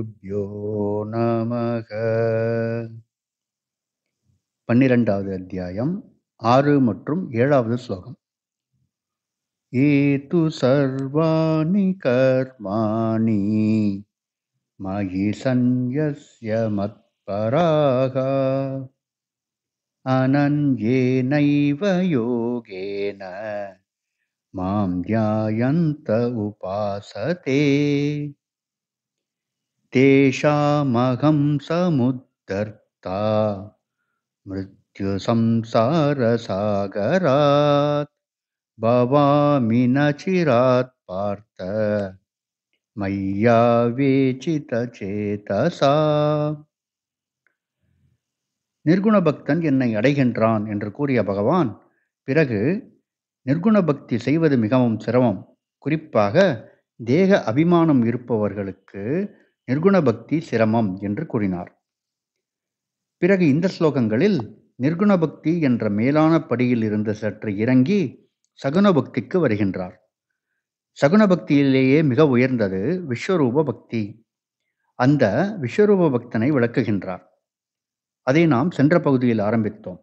குருப்பியோ நமக பன்னிரெண்டாவது அத்தியாயம் ஆறு மற்றும் ஏழாவது ஸ்லோகம் ஏது சர்வாணி கர்மாணி மயி சந்யஸ்ய மத்பராக அனன்யேனைவ யோகேன மாம் தியாயந்த உபாசதே तेषामहं समुद्धर्ता मृत्युसंसारसागरात् भवामि न பார்த்த पार्थ मय्या वेचितचेतसा நிர்குண பக்தன் என்னை அடைகின்றான் என்று கூறிய பகவான் பிறகு நிர்குண பக்தி செய்வது மிகவும் சிரமம் குறிப்பாக தேக அபிமானம் இருப்பவர்களுக்கு நிர்குண பக்தி சிரமம் என்று கூறினார் பிறகு இந்த ஸ்லோகங்களில் நிர்குண பக்தி என்ற மேலான படியில் இருந்து சற்று இறங்கி சகுன பக்திக்கு வருகின்றார் சகுன பக்தியிலேயே மிக உயர்ந்தது விஸ்வரூப பக்தி அந்த விஸ்வரூப பக்தனை விளக்குகின்றார் அதை நாம் சென்ற பகுதியில் ஆரம்பித்தோம்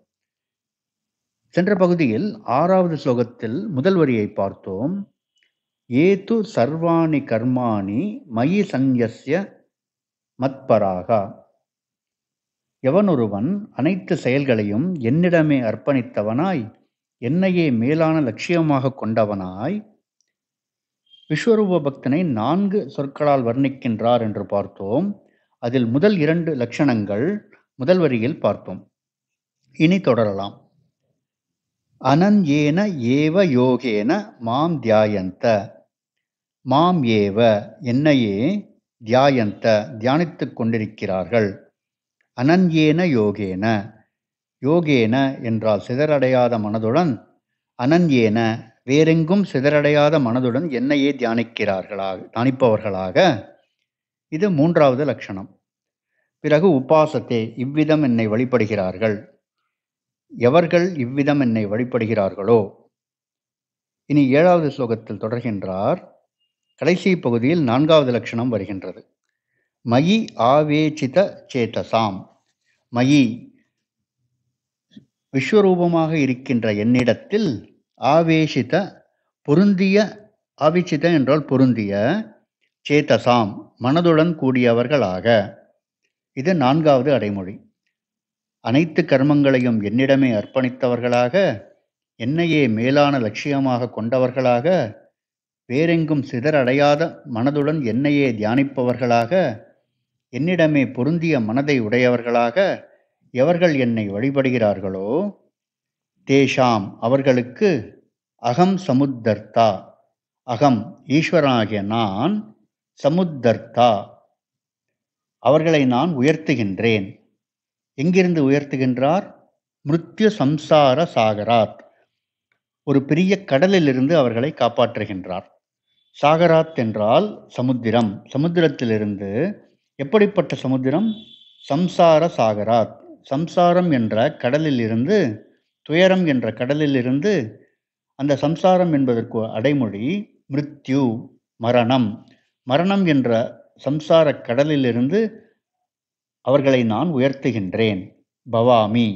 சென்ற பகுதியில் ஆறாவது ஸ்லோகத்தில் முதல் வரியை பார்த்தோம் ஏது சர்வாணி கர்மாணி மயி சந்யஸ்ய மத்பராகா எவனொருவன் அனைத்து செயல்களையும் என்னிடமே அர்ப்பணித்தவனாய் என்னையே மேலான லட்சியமாக கொண்டவனாய் விஸ்வரூப பக்தனை நான்கு சொற்களால் வர்ணிக்கின்றார் என்று பார்த்தோம் அதில் முதல் இரண்டு லட்சணங்கள் முதல் வரியில் பார்த்தோம் இனி தொடரலாம் அனன்யேன ஏவ யோகேன மாம் தியாயந்த மாம் ஏவ என்னையே தியாயந்த தியானித்து கொண்டிருக்கிறார்கள் அனன்யேன யோகேன யோகேன என்றால் சிதறடையாத மனதுடன் அனன்யேன வேறெங்கும் சிதறடையாத மனதுடன் என்னையே தியானிக்கிறார்களாக தியானிப்பவர்களாக இது மூன்றாவது லட்சணம் பிறகு உபாசத்தை இவ்விதம் என்னை வழிபடுகிறார்கள் எவர்கள் இவ்விதம் என்னை வழிபடுகிறார்களோ இனி ஏழாவது ஸ்லோகத்தில் தொடர்கின்றார் கடைசி பகுதியில் நான்காவது லட்சணம் வருகின்றது மயி ஆவேசித சேதசாம் மயி விஸ்வரூபமாக இருக்கின்ற என்னிடத்தில் ஆவேசித பொருந்திய ஆவேசித என்றால் பொருந்திய சேத்தசாம் மனதுடன் கூடியவர்களாக இது நான்காவது அடைமொழி அனைத்து கர்மங்களையும் என்னிடமே அர்ப்பணித்தவர்களாக என்னையே மேலான லட்சியமாக கொண்டவர்களாக வேறெங்கும் சிதறடையாத மனதுடன் என்னையே தியானிப்பவர்களாக என்னிடமே பொருந்திய மனதை உடையவர்களாக எவர்கள் என்னை வழிபடுகிறார்களோ தேஷாம் அவர்களுக்கு அகம் சமுத்தர்த்தா அகம் ஈஸ்வரனாகிய நான் சமுத்தர்த்தா அவர்களை நான் உயர்த்துகின்றேன் எங்கிருந்து உயர்த்துகின்றார் மிருத்யு சம்சார சாகராத் ஒரு பெரிய கடலிலிருந்து அவர்களை காப்பாற்றுகின்றார் சாகராத் என்றால் சமுத்திரம் சமுத்திரத்திலிருந்து எப்படிப்பட்ட சமுத்திரம் சம்சார சாகராத் சம்சாரம் என்ற கடலில் இருந்து துயரம் என்ற கடலில் இருந்து அந்த சம்சாரம் என்பதற்கு அடைமொழி மிருத்யு மரணம் மரணம் என்ற சம்சார கடலிலிருந்து அவர்களை நான் உயர்த்துகின்றேன் பவாமி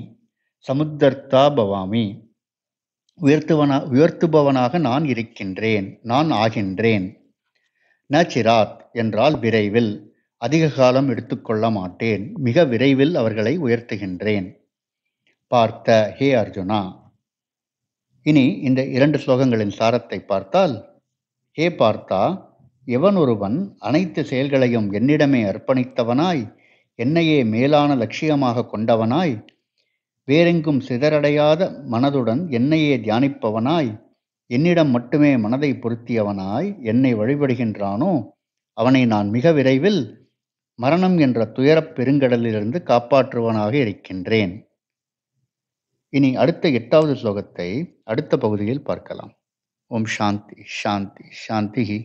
சமுத்தர்த்தா பவாமி உயர்த்துவனா உயர்த்துபவனாக நான் இருக்கின்றேன் நான் ஆகின்றேன் நச்சிராத் என்றால் விரைவில் அதிக காலம் எடுத்துக்கொள்ள மாட்டேன் மிக விரைவில் அவர்களை உயர்த்துகின்றேன் பார்த்த ஹே அர்ஜுனா இனி இந்த இரண்டு ஸ்லோகங்களின் சாரத்தை பார்த்தால் ஹே பார்த்தா எவன் ஒருவன் அனைத்து செயல்களையும் என்னிடமே அர்ப்பணித்தவனாய் என்னையே மேலான லட்சியமாக கொண்டவனாய் வேறெங்கும் சிதறடையாத மனதுடன் என்னையே தியானிப்பவனாய் என்னிடம் மட்டுமே மனதை பொருத்தியவனாய் என்னை வழிபடுகின்றானோ அவனை நான் மிக விரைவில் மரணம் என்ற துயரப் பெருங்கடலிலிருந்து காப்பாற்றுவனாக இருக்கின்றேன் இனி அடுத்த எட்டாவது ஸ்லோகத்தை அடுத்த பகுதியில் பார்க்கலாம் ஓம் சாந்தி சாந்தி சாந்தி